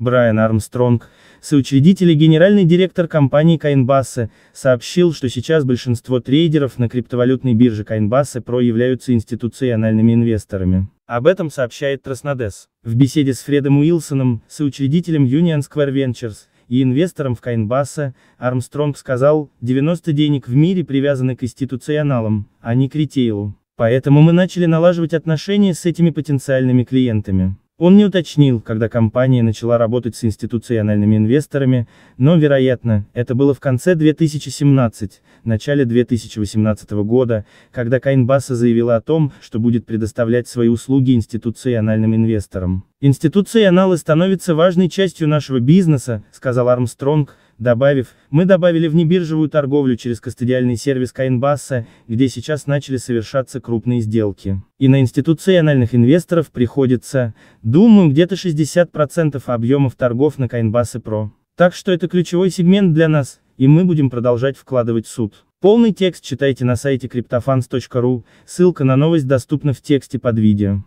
Брайан Армстронг, соучредитель и генеральный директор компании Coinbase, сообщил, что сейчас большинство трейдеров на криптовалютной бирже Coinbase Про являются институциональными инвесторами. Об этом сообщает Траснодес. В беседе с Фредом Уилсоном, соучредителем Union Square Ventures, и инвестором в Кайнбасса, Армстронг сказал, 90 денег в мире привязаны к институционалам, а не к ритейлу. Поэтому мы начали налаживать отношения с этими потенциальными клиентами. Он не уточнил, когда компания начала работать с институциональными инвесторами, но, вероятно, это было в конце 2017, начале 2018 года, когда Кайнбаса заявила о том, что будет предоставлять свои услуги институциональным инвесторам. «Институционалы становятся важной частью нашего бизнеса», — сказал Армстронг, Добавив, мы добавили в внебиржевую торговлю через кастодиальный сервис Каинбасса, где сейчас начали совершаться крупные сделки. И на институциональных инвесторов приходится, думаю, где-то 60% объемов торгов на Каинбассе Про. Так что это ключевой сегмент для нас, и мы будем продолжать вкладывать в суд. Полный текст читайте на сайте cryptofans.ru, ссылка на новость доступна в тексте под видео.